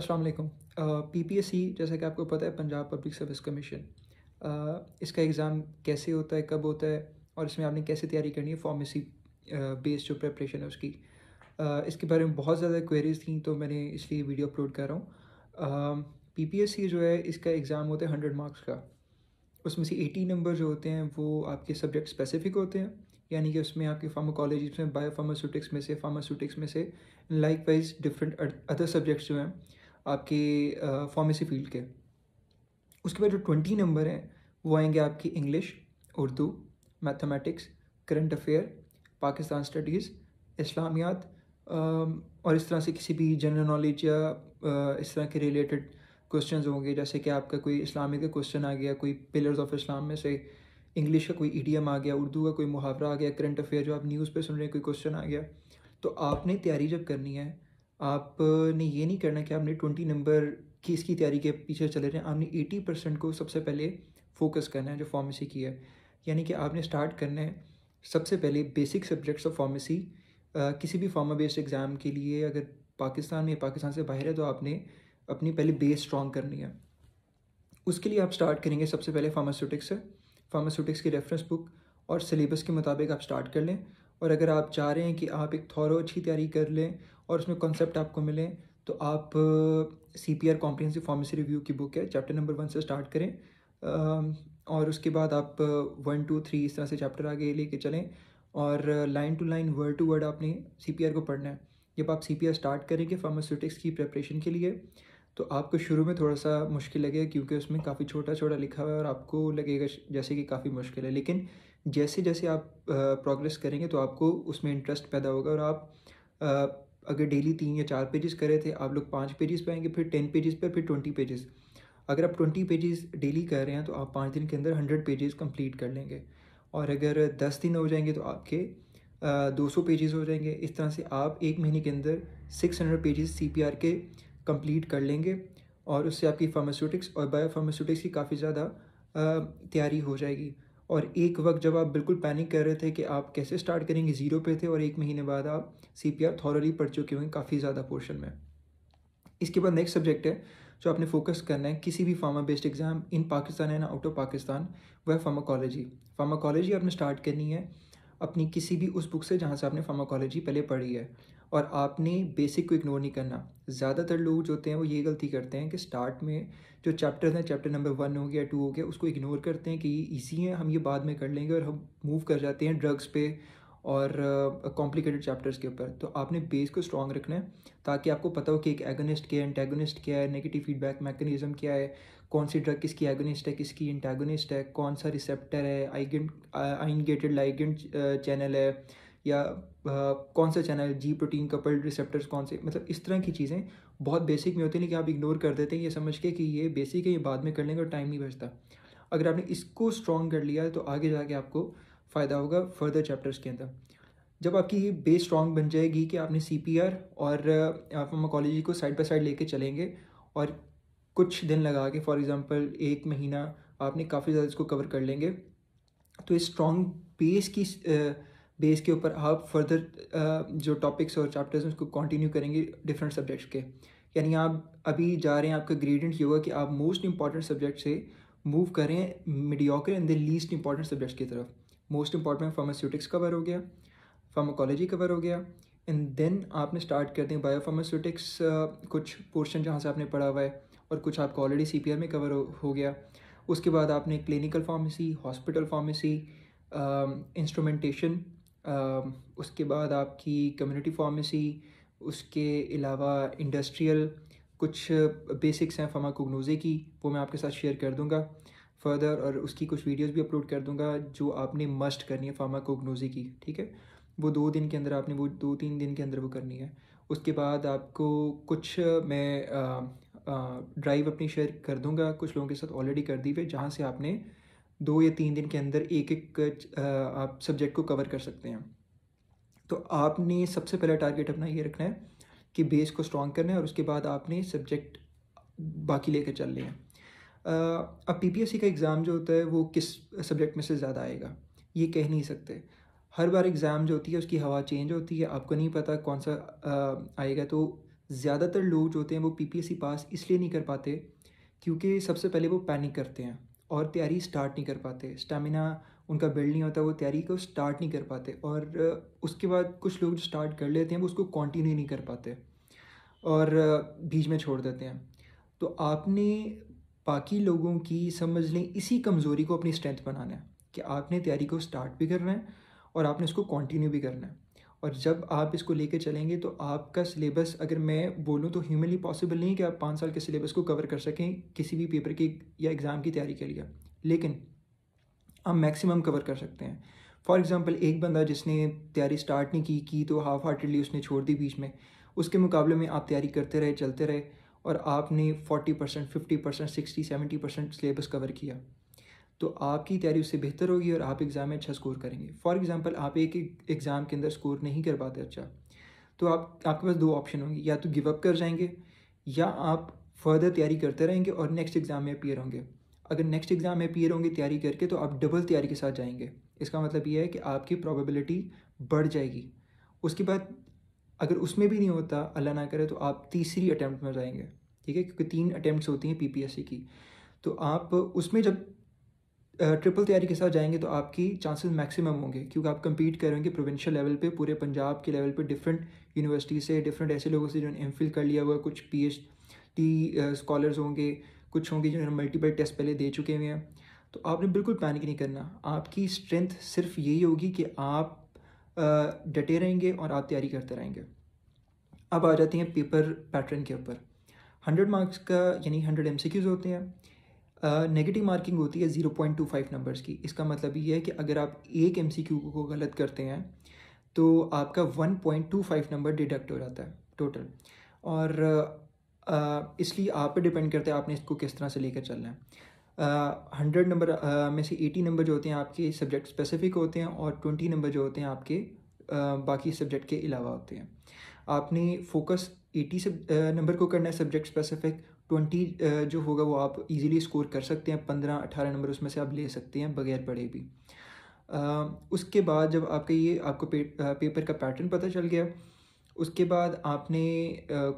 अस्सलाम वालेकुम पीपीएससी जैसा कि आपको पता है पंजाब पब्लिक सर्विस कमीशन इसका एग्ज़ाम कैसे होता है कब होता है और इसमें आपने कैसे तैयारी करनी है फॉर्मेसी बेस्ड जो प्रेपरेशन है उसकी uh, इसके बारे में बहुत ज़्यादा क्वेरीज थी तो मैंने इसलिए वीडियो अपलोड कर रहा हूँ पीपीएससी जो है इसका एग्ज़ाम होता है हंड्रेड मार्क्स का उसमें से एटी नंबर जो होते हैं वो आपके सब्जेक्ट स्पेसिफिक होते हैं यानी कि उसमें आपके फार्माकोलॉजी में फार्मास्यूटिक्स में से फार्मास्यूटिक्स में से likewise different other subjects जो हैं आपके फार्मेसी फील्ड के उसके बाद जो ट्वेंटी नंबर हैं वो आएंगे आपकी English Urdu mathematics current affair Pakistan studies इस्लामियात और इस तरह से किसी भी जनरल नॉलेज या इस तरह के रिलेटेड क्वेश्चन होंगे जैसे कि आपका कोई इस्लामिक का क्वेश्चन आ गया कोई पिलर्स ऑफ इस्लाम में से इंग्लिश का कोई एम आ गया उर्दू का कोई मुहावरा आ गया करंट अफेयर जो आप न्यूज़ पर सुन रहे हैं कोई क्वेश्चन आ गया तो आपने तैयारी जब करनी है आपने ये नहीं करना कि आपने ट्वेंटी नंबर की तैयारी के पीछे चले रहे हैं आपने एटी परसेंट को सबसे पहले फोकस करना है जो फार्मेसी की है यानी कि आपने स्टार्ट करना है सबसे पहले बेसिक सब्जेक्ट्स ऑफ फार्मेसी किसी भी फार्मा बेस्ड एग्ज़ाम के लिए अगर पाकिस्तान में पाकिस्तान से बाहर है तो आपने अपनी पहले बेस स्ट्रॉन्ग करनी है उसके लिए आप स्टार्ट करेंगे सबसे पहले फार्मास्यूटिक्स से फार्मास्यूटिक्स की रेफरेंस बुक और सिलेबस के मुताबिक आप स्टार्ट कर लें और अगर आप चाह रहे हैं कि आप एक थौरों अच्छी तैयारी कर लें और उसमें कॉन्सेप्ट आपको मिले तो आप C P R comprehensive pharmacy review की बुक है चैप्टर नंबर वन से स्टार्ट करें और उसके बाद आप वन टू थ्री इस तरह से चैप्टर आगे लेके चलें और line to line word to word आपने सी पी आर को पढ़ना है जब आप सी पी आर स्टार्ट करेंगे फार्मास्यूटिक्स की प्रेपरेशन के लिए तो आपको शुरू में थोड़ा सा मुश्किल लगेगा क्योंकि उसमें काफ़ी छोटा छोटा लिखा हुआ है और आपको लगेगा जैसे कि काफ़ी मुश्किल है लेकिन जैसे जैसे आप प्रोग्रेस करेंगे तो आपको उसमें इंटरेस्ट पैदा होगा और आप आ, अगर डेली तीन या चार पेजेस करे थे आप लोग पाँच पेजेस पर आएंगे फिर टेन पेजेस पर फिर ट्वेंटी पेजेस अगर आप ट्वेंटी पेजेस डेली कर रहे हैं तो आप पाँच दिन के अंदर हंड्रेड पेजेस कंप्लीट कर लेंगे और अगर दस दिन हो जाएंगे तो आपके दो सौ पेजेस हो जाएंगे इस तरह से आप एक महीने के अंदर six hundred pages C P R के कंप्लीट कर लेंगे और उससे आपकी फार्मास्यूटिक्स और बायोफार्मास्यूटिक्स की काफ़ी ज़्यादा तैयारी हो जाएगी और एक वक्त जब आप बिल्कुल पैनिक कर रहे थे कि आप कैसे स्टार्ट करेंगे ज़ीरो पे थे और एक महीने बाद आप सी पी आर थॉरली पढ़ चुके होंगे काफ़ी ज़्यादा पोर्शन में इसके बाद नेक्स्ट सब्जेक्ट है जो आपने फोकस करना है किसी भी pharma based exam in Pakistan and out of Pakistan वह फार्माकोलॉजी फार्माकोलॉजी आपने स्टार्ट करनी है अपनी किसी भी उस बुक से जहाँ से आपने फार्माकोलॉजी पहले पढ़ी है और आपने बेसिक को इग्नोर नहीं करना ज़्यादातर लोग जो होते हैं वो ये गलती करते हैं कि स्टार्ट में जो चैप्टर हैं चैप्टर नंबर वन हो गया टू हो गया उसको इग्नोर करते हैं कि ये ईजी है हम ये बाद में कर लेंगे और हम मूव कर जाते हैं ड्रग्स पे और कॉम्प्लिकेटेड uh, चैप्टर्स के ऊपर तो आपने बेस को स्ट्रॉन्ग रखना है ताकि आपको पता हो कि एक एगोनिस्ट क्या है एंटेगोनिस्ट क्या है नेगेटिव फीडबैक मैकेनिज्म क्या है कौन सी ड्रग किसकी एगोनिस्ट है किसकी इंटेगोनिस्ट है कौन सा रिसेप्टर है आइगेंट आइनगेटेड लाइगेंट चैनल है या uh, कौन सा channel G protein coupled receptors कौन से मतलब इस तरह की चीज़ें बहुत बेसिक में होती हैं लेकिन आप इग्नोर कर देते हैं ये समझ के कि ये बेसिक है ये बाद में कर लेंगे और टाइम नहीं बचता अगर आपने इसको स्ट्रॉन्ग कर लिया तो आगे जाके आपको फ़ायदा होगा फर्दर चैप्टर्स के अंदर जब आपकी ये बेस स्ट्रॉन्ग बन जाएगी कि आपने सी पी आर और फार्माकोलॉजी को साइड बाई साइड लेके चलेंगे और कुछ दिन लगा के फॉर एग्ज़ाम्पल एक महीना आपने काफ़ी ज़्यादा इसको कवर कर लेंगे तो इस स्ट्रॉन्ग बेस की बेस के ऊपर आप फर्दर जो टॉपिक्स और चैप्टर्स हैं उसको कंटिन्यू करेंगे डिफरेंट सब्जेक्ट्स के यानी आप अभी जा रहे हैं आपका ग्रेडियंट ये होगा कि आप मोस्ट इंपॉर्टेंट सब्जेक्ट से मूव करें mediocre and the least important subjects की तरफ मोस्ट इंपॉर्टेंट फार्मास्यूटिक्स कवर हो गया फार्माकोलॉजी कवर हो गया एंड देन आपने स्टार्ट कर दिया बायोफार्मास्यूटिक्स uh, कुछ पोर्शन जहाँ से आपने पढ़ा हुआ है और कुछ आपका ऑलरेडी सी में कवर हो, हो गया उसके बाद आपने clinical pharmacy hospital pharmacy instrumentation उसके बाद आपकी कम्युनिटी फार्मेसी उसके अलावा इंडस्ट्रियल कुछ बेसिक्स हैं फार्माकोग्नोजी की वो मैं आपके साथ शेयर कर दूंगा फर्दर और उसकी कुछ वीडियोज़ भी अपलोड कर दूँगा जो आपने मस्ट करनी है फार्माकोग्नोजी की ठीक है वो दो दिन के अंदर आपने वो दो तीन दिन के अंदर वो करनी है उसके बाद आपको कुछ मैं आ, आ, ड्राइव अपनी शेयर कर दूंगा कुछ लोगों के साथ ऑलरेडी कर दी हुई जहाँ से आपने दो या तीन दिन के अंदर एक एक आप सब्जेक्ट को कवर कर सकते हैं तो आपने सबसे पहला टारगेट अपना ये रखना है कि बेस को स्ट्रॉन्ग करना है और उसके बाद आपने सब्जेक्ट बाकी लेकर चल रहे हैं अब पीपीएससी का एग्ज़ाम जो होता है वो किस सब्जेक्ट में से ज़्यादा आएगा ये कह नहीं सकते हर बार एग्ज़ाम जो होती है उसकी हवा चेंज होती है आपको नहीं पता कौन सा आएगा तो ज़्यादातर लोग जो होते हैं वो पीपीएससी पास इसलिए नहीं कर पाते क्योंकि सबसे पहले वो पैनिक करते हैं और तैयारी स्टार्ट नहीं कर पाते स्टेमिना उनका बिल्ड नहीं होता वो तैयारी को स्टार्ट नहीं कर पाते और उसके बाद कुछ लोग जो स्टार्ट कर लेते हैं वो उसको कंटिन्यू नहीं कर पाते और बीच में छोड़ देते हैं तो आपने बाकी लोगों की समझ लें इसी कमज़ोरी को अपनी स्ट्रेंथ बनाना है कि आपने तैयारी को स्टार्ट भी करना है और आपने उसको कंटिन्यू भी करना है और जब आप इसको लेकर चलेंगे तो आपका सिलेबस अगर मैं बोलूँ तो ह्यूमनली पॉसिबल नहीं है कि आप पाँच साल के सिलेबस को कवर कर सकें किसी भी पेपर की या एग्ज़ाम की तैयारी के लिए लेकिन आप मैक्सिमम कवर कर सकते हैं फॉर एग्ज़ाम्पल एक बंदा जिसने तैयारी स्टार्ट नहीं की की तो हाफ हार्टेडली उसने छोड़ दी बीच में उसके मुकाबले में आप तैयारी करते रहे चलते रहे और आपने forty percent fifty percent sixty seventy percent syllabus cover किया तो आपकी तैयारी उससे बेहतर होगी और आप एग्ज़ाम में अच्छा स्कोर करेंगे फॉर एग्ज़ाम्पल आप एक एग्ज़ाम के अंदर स्कोर नहीं कर पाते अच्छा तो आप आपके पास दो ऑप्शन होंगे या तो गिव अप कर जाएंगे या आप फर्दर तैयारी करते रहेंगे और नेक्स्ट एग्ज़ाम में अपियर होंगे अगर नेक्स्ट एग्ज़ाम में अपियर होंगे तैयारी करके तो आप डबल तैयारी के साथ जाएंगे इसका मतलब ये है कि आपकी प्रॉबिलिटी बढ़ जाएगी उसके बाद अगर उसमें भी नहीं होता अल्लाह ना करे तो आप तीसरी अटैम्प्ट में जाएंगे ठीक है क्योंकि तीन अटैम्प्ट होती हैं पी की तो आप उसमें जब ट्रिपल तैयारी के साथ जाएंगे तो आपकी चांसेस मैक्सिमम होंगे क्योंकि आप कंपीट करेंगे प्रोविंशियल लेवल पे पूरे पंजाब के लेवल पे डिफरेंट यूनिवर्सिटी से डिफरेंट ऐसे लोगों से जिन्होंने एम कर लिया हुआ कुछ पी एच टी स्कॉलर्स होंगे कुछ होंगे जिन्होंने मल्टीपल टेस्ट पहले दे चुके हुए हैं तो आपने बिल्कुल पैनिक नहीं करना आपकी स्ट्रेंथ सिर्फ यही होगी कि आप डटे रहेंगे और आप तैयारी करते रहेंगे अब आ जाती हैं पेपर पैटर्न के ऊपर हंड्रेड मार्क्स का यानी हंड्रेड एम होते हैं नेगेटिव मार्किंग होती है zero point two five numbers की इसका मतलब ये है कि अगर आप एक एम को गलत करते हैं तो आपका one point two five number deduct हो जाता है टोटल और इसलिए आप पे डिपेंड करते हैं आपने इसको किस तरह से लेकर चलना है हंड्रेड नंबर में से एटी नंबर जो होते हैं आपके सब्जेक्ट स्पेसिफिक होते हैं और ट्वेंटी नंबर जो होते हैं आपके बाकी सब्जेक्ट के अलावा होते हैं आपने फोकस एटी नंबर को करना है सब्जेक्ट स्पेसिफिक ट्वेंटी जो होगा वो आप इजीली स्कोर कर सकते हैं पंद्रह अठारह नंबर उसमें से आप ले सकते हैं बगैर पढ़े भी उसके बाद जब आपका ये आपको पे, पेपर का पैटर्न पता चल गया उसके बाद आपने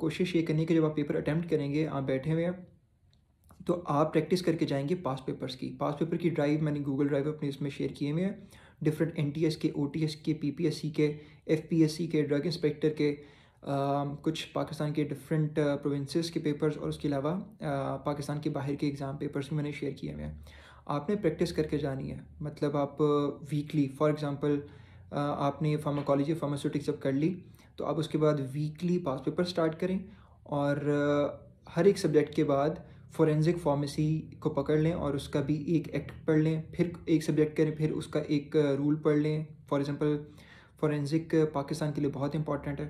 कोशिश ये करनी कि जब आप पेपर अटैम्प्ट करेंगे आप बैठे हुए हैं तो आप प्रैक्टिस करके जाएंगे पास पेपर्स की पास पेपर की ड्राइव मैंने गूगल ड्राइव अपने इसमें शेयर किए हुए हैं डिफरेंट एन के ओ के पी के एफ के ड्रग इंस्पेक्टर के आ, कुछ पाकिस्तान के डिफरेंट प्रोविंसेस के पेपर्स और उसके अलावा पाकिस्तान के बाहर के एग्ज़ाम पेपर्स भी मैंने शेयर किए हुए हैं आपने प्रैक्टिस करके जानी है मतलब आप वीकली फॉर एग्ज़ाम्पल आपने फार्माकोलॉजी फार्मास्यूटिक्स जब कर ली तो आप उसके बाद वीकली पास पेपर स्टार्ट करें और हर एक सब्जेक्ट के बाद फोरेंसिक फार्मेसी को पकड़ लें और उसका भी एक एक्ट पढ़ लें फिर एक सब्जेक्ट करें फिर उसका एक रूल पढ़ लें फॉर एग्ज़ाम्पल फोरेंसिक पाकिस्तान के लिए बहुत इंपॉर्टेंट है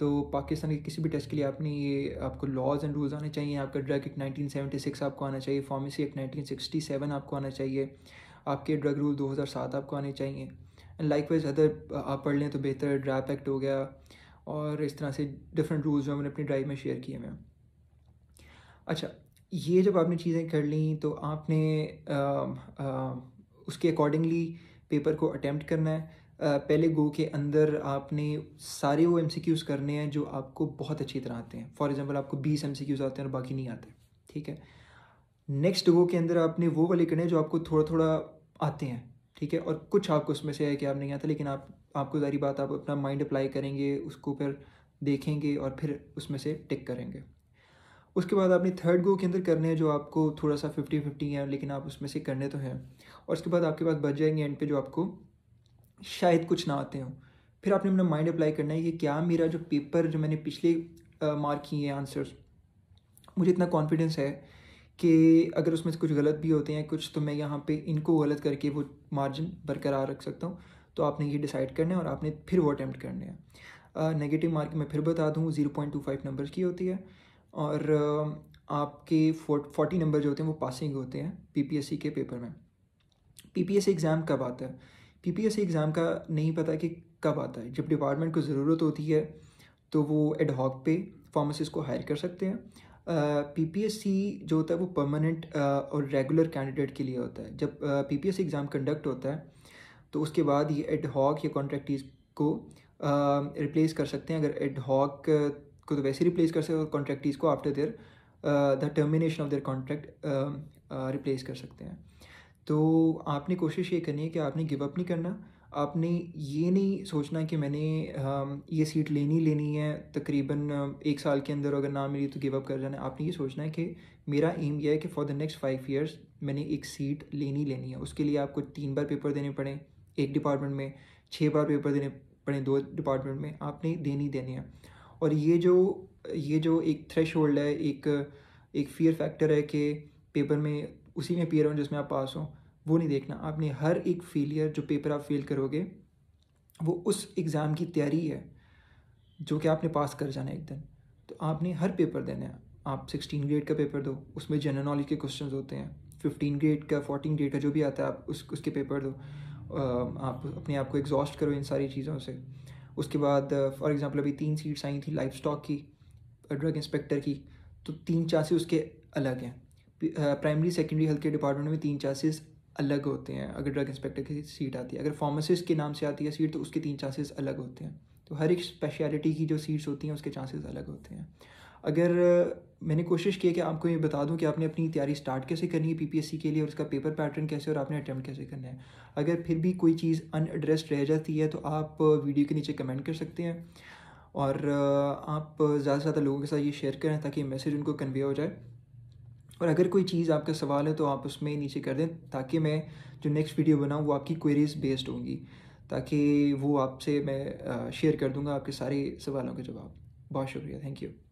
तो पाकिस्तान के किसी भी टेस्ट के लिए आपने ये आपको लॉज एंड रूल्स आने चाहिए आपका ड्रग एक्ट नाइनटीन आपको आना चाहिए फार्मेसी एक्ट नाइनटीन आपको आना चाहिए आपके ड्रग रूल दो आपको आने चाहिए एंड लाइक वाइज अदर आप पढ़ लें तो बेहतर ड्रैप एक्ट हो गया और इस तरह से डिफरेंट रूल्स जो मैंने अपनी ड्राइव में शेयर किए हैं अच्छा ये जब आपने चीज़ें कर ली तो आपने आ, आ, उसके अकॉर्डिंगली पेपर को अटैम्प्ट करना है आ, पहले गो के अंदर आपने सारे वो एम करने हैं जो आपको बहुत अच्छी तरह आते हैं फॉर एग्ज़ाम्पल आपको बीस एम आते हैं और बाकी नहीं आते ठीक है नेक्स्ट गो के अंदर आपने वो वाले करने हैं जो आपको थोड़ा थोड़ा आते हैं ठीक है और कुछ आपको उसमें से है कि आप नहीं आता लेकिन आप आपको जारी बात आप अपना माइंड अप्लाई करेंगे उसको फिर देखेंगे और फिर उसमें से टिक करेंगे उसके बाद आपने थर्ड गो के अंदर करने हैं जो आपको थोड़ा सा फिफ्टी फिफ्टी हैं लेकिन आप उसमें से करने तो हैं और उसके बाद आपके पास बच जाएंगे एंड पे जो आपको शायद कुछ ना आते हो फिर आपने अपना माइंड अप्लाई करना है कि क्या मेरा जो पेपर जो मैंने पिछले मार्क किए हैं आंसर्स मुझे इतना कॉन्फिडेंस है कि अगर उसमें से कुछ गलत भी होते हैं कुछ तो मैं यहाँ पे इनको गलत करके वो मार्जिन बरकरार रख सकता हूँ तो आपने ये डिसाइड करना है और आपने फिर वो अटैम्प्ट करने हैं नेगेटिव मार्क मैं फिर बता दूँ zero point two five number की होती है और आपके फोर्टी नंबर जो होते हैं वो पासिंग होते हैं पीपीएससी के पेपर में पीपीएससी एग्ज़ाम कब आता है पीपीएससी एग्ज़ाम का नहीं पता कि कब आता है जब डिपार्टमेंट को ज़रूरत होती है तो वो एडहॉक पे फार्मासिस्ट को हायर कर सकते हैं पीपीएससी सी जो होता है वो परमानेंट और रेगुलर कैंडिडेट के लिए होता है जब पीपीएससी एग्ज़ाम कंडक्ट होता है तो उसके बाद ये एडहॉक या कॉन्ट्रैक्टीज को रिप्लेस कर सकते हैं अगर एडहॉक को तो वैसे रिप्लेस कर सकते हैं और कॉन्ट्रैक्टीज़ को after their the termination of their contract replace कर सकते हैं तो आपने कोशिश ये करनी है कि आपने गिव अप नहीं करना आपने ये नहीं सोचना कि मैंने um, ये सीट लेनी लेनी है तकरीबन uh, एक साल के अंदर अगर ना मिली तो गिव अप कर जाना आपने ये सोचना है कि मेरा एम यह है कि for the next five years मैंने एक सीट लेनी लेनी है उसके लिए आपको तीन बार पेपर देने पड़े एक डिपार्टमेंट में छः बार पेपर देने पड़े दो डिपार्टमेंट में आपने देनी देनी है और ये जो ये जो एक थ्रेश होल्ड है एक एक फियर फैक्टर है कि पेपर में उसी में पेयर हो जिसमें आप पास हो वो नहीं देखना आपने हर एक फेलियर जो पेपर आप फेल करोगे वो उस एग्ज़ाम की तैयारी है जो कि आपने पास कर जाना है एक दिन तो आपने हर पेपर देना है आप सिक्सटीन ग्रेड का पेपर दो उसमें जनरल नॉलेज के क्वेश्चन होते हैं फिफ्टीन ग्रेड का फोर्टीन ग्रेड का जो भी आता है आप उस उसके पेपर दो आप अपने आप को एग्जॉस्ट करो इन सारी चीज़ों से उसके बाद फॉर uh, एग्ज़ाम्पल अभी तीन सीट्स आई थी लाइफ स्टॉक की ड्रग इंस्पेक्टर की तो तीन चांसेस उसके अलग हैं primary secondary health care department में तीन चांसेस अलग होते हैं अगर ड्रग इंस्पेक्टर की सीट आती है अगर फार्मासिस्ट के नाम से आती है सीट तो उसके तीन चांसेस अलग होते हैं तो हर एक स्पेशलिटी की जो सीट्स होती हैं उसके चांसेस अलग होते हैं अगर uh, मैंने कोशिश की है कि आपको ये बता दूं कि आपने अपनी तैयारी स्टार्ट कैसे करनी है पीपीएससी के लिए और उसका पेपर पैटर्न कैसे और आपने अटैम्प्ट कैसे करना है अगर फिर भी कोई चीज़ अनएड्रेस्ड रह जाती है तो आप वीडियो के नीचे कमेंट कर सकते हैं और आप ज़्यादा से ज़्यादा लोगों के साथ ये शेयर करें ताकि मैसेज उनको कन्वे हो जाए और अगर कोई चीज़ आपका सवाल है तो आप उसमें नीचे कर दें ताकि मैं जो नेक्स्ट वीडियो बनाऊँ वो आपकी क्वेरीज़ बेस्ड होंगी ताकि वो आपसे मैं शेयर कर दूँगा आपके सारे सवालों के जवाब बहुत शुक्रिया थैंक यू